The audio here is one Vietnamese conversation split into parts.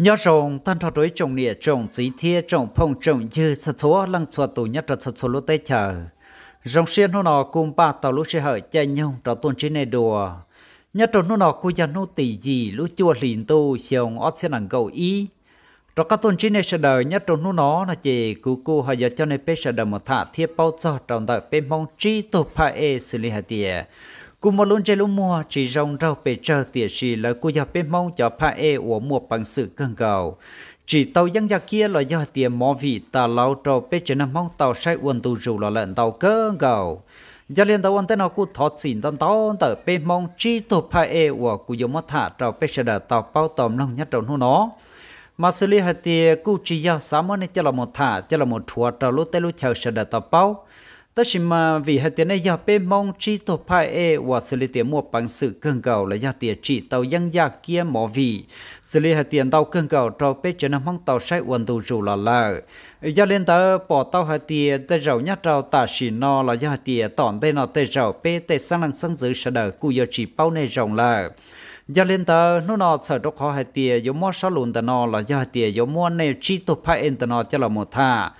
nhớ rồng tan thọ đối trồng địa trồng chỉ thiê trồng phong trồng dư sạt số lăng sạt tù nhất là sạt số lúa tây chờ rồng xuyên nó nọ cùng ba tàu lúa sẽ hở chạy nhung trò tuần trên này đùa nhớ trồng nó nọ cô gia nô tỷ gì lúa chua liền tu xiong ớt xe nặng cầu ý trò các tuần trên này sẽ đời nhớ trồng nó nọ là chỉ cú cú họ giờ cho này bé sẽ đời một thả thiê bao giờ trong đợi bé mong chi tổ pha e xử lý hạt tiền cú mò luôn chơi lúc mua chỉ rong rau bề trơ tỉa xì là cú giờ bên mong cho pa e của mùa bằng sự cân cầu chỉ tàu dân già kia là do tiền mò vị ta lao trâu bề trên nằm mong tàu say quần tu rượu là lợn tàu cân cầu gia liên tàu anh tên nó cú thoát xỉn tòn tòn tờ bên mong chỉ tàu pa e của cú dùng mất thả trâu bề sẽ đỡ tàu bao tòm lòng nhất trâu nó mà xử lý hạt tiền cú chỉ giờ sáu mới này cho là một thả cho là một thua trâu lúc tới lúc chờ sẽ đỡ tàu bao tất chỉ mà vì hạt tiền này giờ bê mong chi tổ phai e và xử lý tiền mua bằng sự cường cầu là giờ tiền chỉ tàu dân gia kia mỏ vị xử lý hạt tiền tàu cường cầu cho bê cho năm mong tàu sách quần tù rủ là lờ giờ lên tàu bỏ tàu hạt tiền tê rầu nhát tàu tả xì no là giờ hạt tiền tỏn tê nó tê rầu bê tê sang lăng sang dưới sẽ đời cù giờ chỉ bao này rồng là giờ lên tờ nó nó sợ đốc họ hay tiề giống mua sao lùn tờ nó là giờ tiề giống mua nè chi tổ phải en tờ nó cho là một thà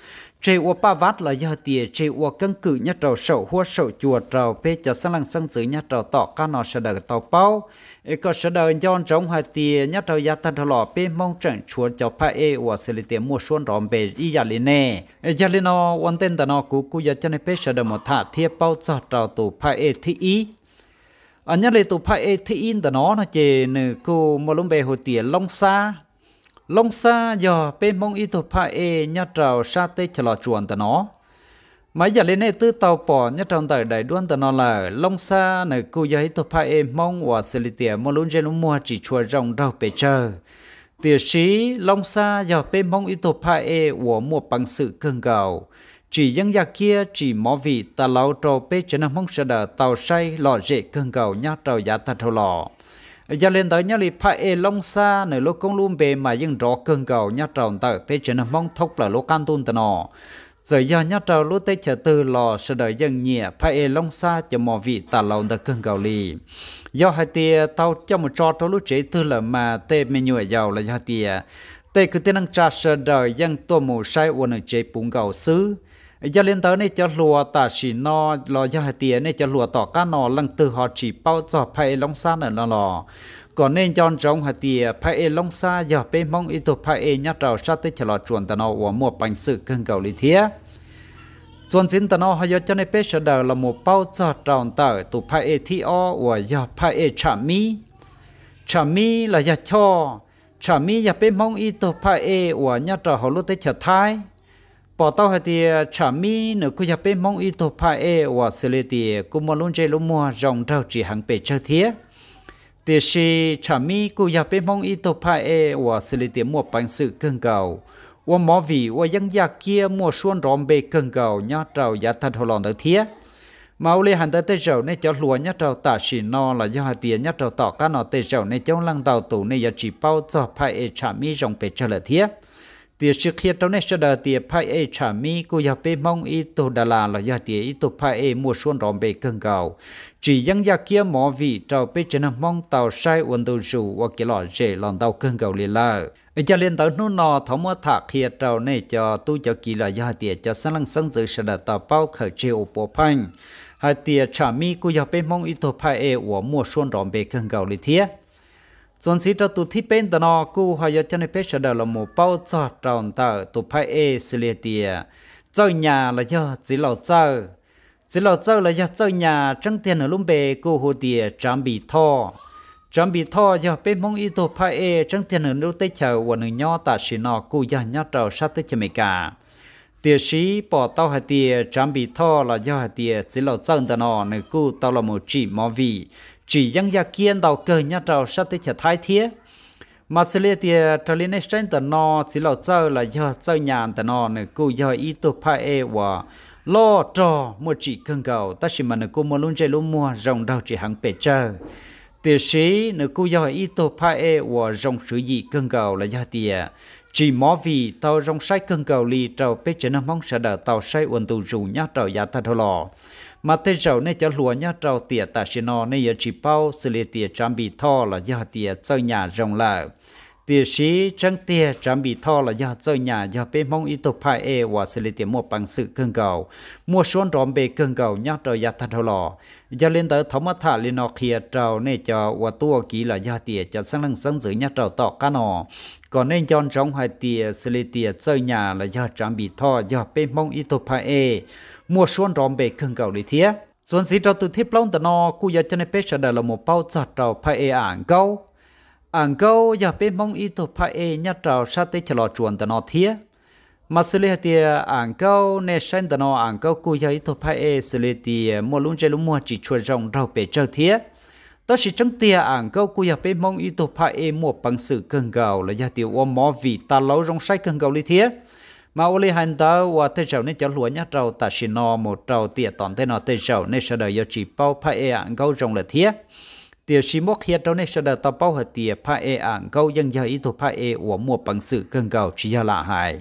chế u ba vát là giờ tiề chế u căn cứ nhất trầu sầu hua sầu chùa trầu pe cho sang lăng sang chữ nhất trầu tọ ca nó sẽ đợi tàu bao ấy có sẽ đợi nhon trong hai tiề nhất trầu gia tân thọ pe mong chẳng chùa cho phải e u sẽ lấy tiền mua xuân rộm về y giờ lên nè giờ lên nó quan tên tờ nó cú cú giờ cho nên pe sẽ đợi một thả thiệp bao cho trầu tụ phải e thi ý anh à, nhất là tổ phải e thi in đó nó là chế nửa cô mà lông bè hồ tiền long xa long xa giờ bên mong y tổ phải e nhát trào sa tê chờ lọ chuồn đó nó mà giờ lên này tư tàu bỏ nhát trong tại đại đuôn tờ nó là long xa nửa cô giấy tổ phải e mong và xử lý tiền mà lông trên mua chỉ chùa rồng đâu bề chờ tiền sĩ long xa giờ bên mong y tổ phải e của một bằng sự cương cầu chỉ dân gia kia chỉ mò vị ta lâu trâu bê chân mong sợ đỡ tàu say lò dễ cơn cầu nhá trâu giá thật thâu lò giờ lên tới nhá lì phải e long xa nơi lô công luôn bề mà dân rõ cơn cầu nhá trâu tàu bê chân mong thốc là lô can tôn tờ nọ giờ giờ nhá trâu lô tê chờ tư lò sợ đỡ dân nhẹ phải e long xa cho mò vị ta lâu tờ cơn cầu lì do hai tia tàu cho một trò trâu lúc chế tư là mà tê mê nhùa giàu là do hai tia tê cứ tên năng trà sợ đỡ dân tô mù say uốn ở chế bụng cầu xứ giờ lên tới này cho lùa ta chỉ no lo cho hai tiền này cho lùa tỏ cá nò lăng từ họ chỉ bao giờ phải e long xa nữa nó lò còn nên chọn trong hai tiền phải e long xa giờ bên mong ít tụ phải e nhắc đầu sát tới chờ lò chuẩn ta nó của một bánh sự cần cầu lý thế chọn xin ta nó hay cho này bây giờ đời là một bao giờ tròn tờ tụ phải thi o của giờ phải trả mi trả mi là giờ cho trả mi giờ bên mong ít tụ phải của nhắc đầu họ lúc tới chờ thái bỏ tao hay thì chả mi nữa cứ nhập bên mong ít tổ pa e và xử lý thì cũng mà luôn chơi luôn mua dòng rau chỉ hàng bể chơi thế thì si chả mi cứ nhập bên mong ít tổ pa e và xử lý thì mua bằng sự cưng cầu và mỏ vì và dân gia kia mua xuân rộm bề cưng cầu nhá trầu giá thật hồ lòng tới thế mà ô lê hẳn tới tới rầu nên cho lúa nhá trầu tả xì no là do hà tiền nhá trầu tỏ cá nó tới rầu nên cho lăng tàu tủ này giờ chỉ bao giờ pa e chả mi dòng bể chơi là thế tiệt sự khiết trong này sẽ đợi tiệt phải ai trả mi cô giáo bé mong ý tổ đà là là giờ tiệt ý tổ phải ai mua xuân rộm bề cơn gạo chỉ dân gia kia mỏ vị trào bé trên hàng mong tàu sai uốn tàu rủ và cái lọ dễ lòng tàu cơn gạo liền là ở cho liên tàu nô nọ thảo mua thả khiết trâu này cho tu cho kỳ là giờ tiệt cho sáng lăng sáng giữ sẽ đợi tàu bao khởi chiều bộ phanh hai tiệt trả mi cô giáo bé mong ý tổ phải ai uốn mua xuân rộm bề cơn gạo liền thiệt ส่วนสีตัวตุที่เป็นตัวนอกูหอยจะในเพชรเดลหมูเป้าจอดรอนเตอร์ตุพายเอสิเลเตียเจ้าหยาละยอจิเหล่าเจ้าจิเหล่าเจ้าละยอเจ้าหยาจังเตียนลุ่มเบกูหูเตียจามบีท่อจามบีท่อยอเป็นมงอีตุพายเอจังเตียนลุ่มเตเชวันหนึ่งย่อตัดสีนอกูยอยัดเราชัดเตเชเมกาเตียชีปอเต้าหาเตียจามบีท่อละยอหาเตียจิเหล่าเจ้าตัวนอในกูเต้าละหมูจีมอวี chỉ dân gia kiên đầu cơ nhà đầu sát tới chả thái thiết mà xử lý thì trở lên này trên tờ nó chỉ là chơi là do chơi nhà tờ nó nè cô do ý tu pa e và lo trò một chỉ cần cầu ta chỉ mà nè cô mua luôn chơi luôn mua rồng đầu chỉ hàng bể chơi thì sĩ nè cô do ý tu pa e và rồng sử gì cần cầu là do tiền chỉ mỏ vì tàu rồng sai cần cầu li tàu bể chơi nó mong sợ đợi tàu sai uẩn tù rủ nhát tàu giá ta thôi lò mà tê rầu này cho lúa nhá rau tỉa tả xin nó này giờ chỉ bao xử lý tỉa trang bị tho là do tỉa cho nhà rồng là tỉa sĩ trang tỉa trang bị tho là do cho nhà do bên mong ít tục phải e và xử lý tỉa mua bằng sự cương cầu mua xuân rộm bề cương cầu nhá rau giá thật hồ lò giờ lên tới thống mắt thả lên nó kia rau này cho và tua kỹ là do tỉa cho sang lăng sang giữ nhá rau tọ cá nò còn nên chọn trong hai tỉa xử lý tỉa cho nhà là do trang bị tho do bên mong ít tục phải e mua xuân rộm bề cưng cầu lý thế xuân sĩ trâu tụi thiếp lông tờ nó cú giờ chân này bế sở đời là một bao giọt trâu phải ê à ảng câu ảng câu giờ bế mong y tụ phải ê nhá trâu sát tê chờ lò chuồn tờ nó thế mà xử lý hạt tiền ảng câu nè xanh tờ nó ảng câu cú giờ y tụ phải ê xử lý tiền mua luôn chơi luôn mua chỉ chua rồng rau bề trâu thế ta chỉ chẳng tia ảng câu cú giờ bế mong y tụ phải ê mua bằng sự cưng cầu là giờ tiền ôm mò vị ta lâu rong say cưng cầu lý thế mà ô li hành tớ và tê chậu nên cho lúa nhát trâu ta xin nó một trâu tiệt tòn tê nó tê chậu nên sẽ đời do chỉ bao phải e ăn câu trong là thiết tiệt sĩ mốc hiện trâu nên sẽ đời tao bao hạt tiệt phải e ăn câu dân giờ ý thuộc phải e và mua bằng sự cân cầu chỉ do là hại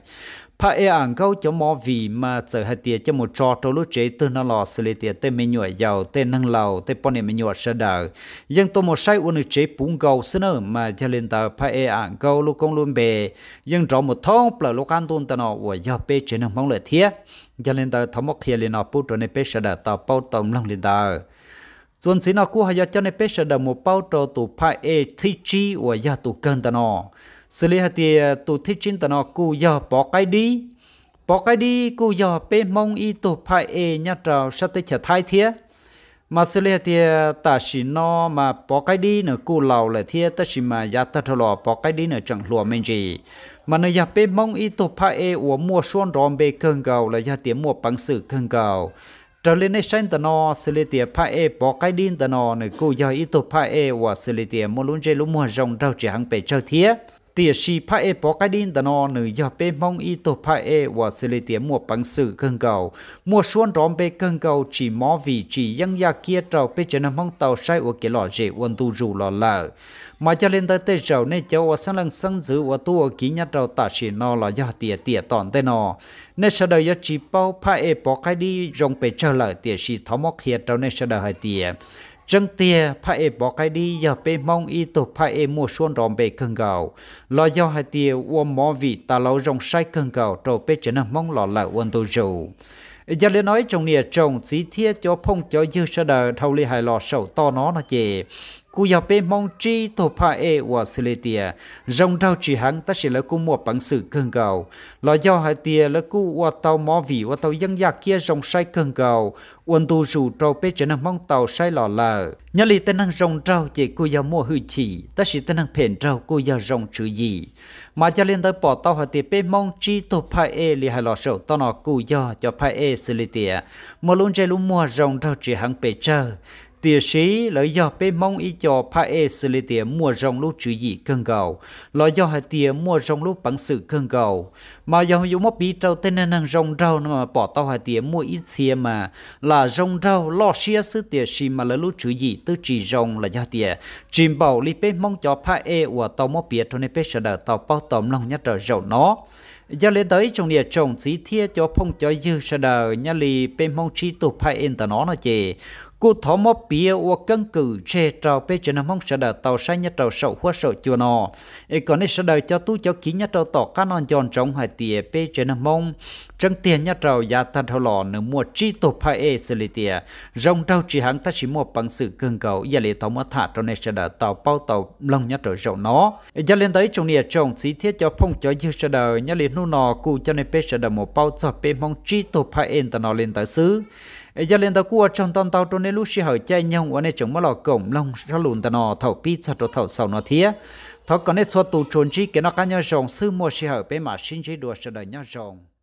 พระเออังเขาจะมอวีมาเจอหเตียจะมอจอตัวลูกเจตัวนลอสเลเตียเต้ไม่หน่วยยาวเต้นังเหล่าเต้ปอนเนไม่หน่วยเสดายังตัวมอใช้อุนเจปุงเกาเสนอมาจะเล่นตาพระเออังเขาลูกกงลุนเบยังจอมดท้องเปล่าลูกการตุนตนอวัวยาเปเจนังมองเลยเทียจะเล่นตาทมกเทียเลนอปูตัวในเปเสดาตาเป้าตอมลังเลนตาส่วนสินอกูหายใจในเปเสดาหมอเป้าตัวตุพระเอทิจีวัวยาตุกันตนอ xử lý hạt tiền à, tổ thích chính tao nó cù giờ bỏ cái đi bỏ cái đi cù giờ bê mong y tổ phải e nhá trào sát tới chợ thay thế mà xử lý tiền ta chỉ nó mà bỏ cái đi nữa cù lầu là thế ta chỉ mà giá ta thọ lò bỏ cái đi nữa chẳng lùa mình gì mà nó giá bê mong y tổ phải e uổng mua xuân ròm bê cơn gạo là giá tiền mua bằng sự cơn gạo trở lên nơi sân tận nó xử lý tiền à, phải e bỏ cái đi tận nó nữa cù giờ y tổ phải e và xử lý tiền à, mua luôn chơi luôn mua rồng rau chỉ hàng bể chơi thế tia shi pa e po ka din da no nu ya pe mong i to pa e wa se le tia mua pang sự cân cầu mua suan rom pe cân cầu chỉ mó vì chỉ yang ya kia trâu pe chen mong tàu sai o ke lo je won tu ru lo la mà cho lên tới tới trâu ne cho wa sang lang sang giữ wa tu ki nya trâu ta shi no lo ya tia tia ton te no ne sa da ya chỉ pau pa e po ka đi rong pe trở lại tia shi thomok hiet trâu ne sa da hai tia Trân tia phải bỏ cái đi giờ bê mong y tổ phải mua xuân rộm bê cơn gạo. Lo do hai tia uông mò vị ta lâu rong sai cơn gạo trâu bê chấn mong lọ lại uông tổ dù. Giờ lên nói trong nìa trồng xí thiết cho phong cho dư sơ đờ thâu ly hai lò sầu to nó nó chè cú yao bê mong chi tổ pha e và xử lý tia rong rau chỉ hắn ta sẽ là cú mua bằng sự cơn gạo lo do hai tia là cú và tàu mò vị và tàu dân gia kia rong sai cơn gạo quân tu rủ trâu bê trở nên mong tàu sai lò lờ nhớ lì tên năng rong rau chỉ cú yao mua hư chỉ ta sẽ tên năng phèn rau cú yao rong chữ gì mà cho lên tới bỏ tàu hai tia bê mong chi tổ pha e lì hai lò sầu tao nó cú yao cho pha e xử lý tia mà luôn chơi luôn mua rong rau chỉ hắn bê chơi tia sĩ lợi do bê mong ý cho pa e xử lý tia mua rong lúc chữ gì cân cầu lợi do hai tia mua rong lúc bằng sự cân cầu mà do dù mất bí trâu tên năng rong rau mà bỏ tao hai tia mua ít xe mà là rong rau lo xia sư tia sĩ mà lợi lúc chữ gì tư chỉ rong là do tia chìm bảo lý bê mong cho pa e và tao mất bí thôi nên bê sợ đợi tao bao tóm lòng nhất trở rầu nó do lên tới trong địa trồng chỉ thiết cho phong cho dư sa đời nhà lì bên mong chi tụ phải yên tờ nó nói chè cô thọ mò bia và cân cử chê trào bê chân nằm hông sợ tàu sai nhất trào sầu hoa sầu chùa nò. e còn nên sợ đờ cho tu cho kỹ nhất trào tỏ cá non giòn trong hải tìa bê chân nằm hông trăng tiền nhất trào giá thật thâu lò nửa mùa chi tổ phai e xử lý tìa rong trâu chỉ hắn ta chỉ mua bằng sự cương cầu gia lý thọ mò thả trào nên sợ đờ tàu bao tàu lông nhất trào sầu nó gia lên tới trong nìa trong xí thiết cho phong cho dư sợ đờ nhà lý nô nò cù cho nên bê sợ đờ một bao cho bê mong chi tổ phai e ta nò lên tới xứ ấy giờ lên tàu cua trong tàu tàu trôn lúc xí hỏi chạy nhau ở nơi chúng mà lò cổng long ra lùn tàu nò thầu pi sạt thầu sầu nò thía thọ còn nơi cho tù trốn chi cái nó cá nhau rồng sư mua xí hỏi bé mà xin chi đùa sợ đời nhau rồng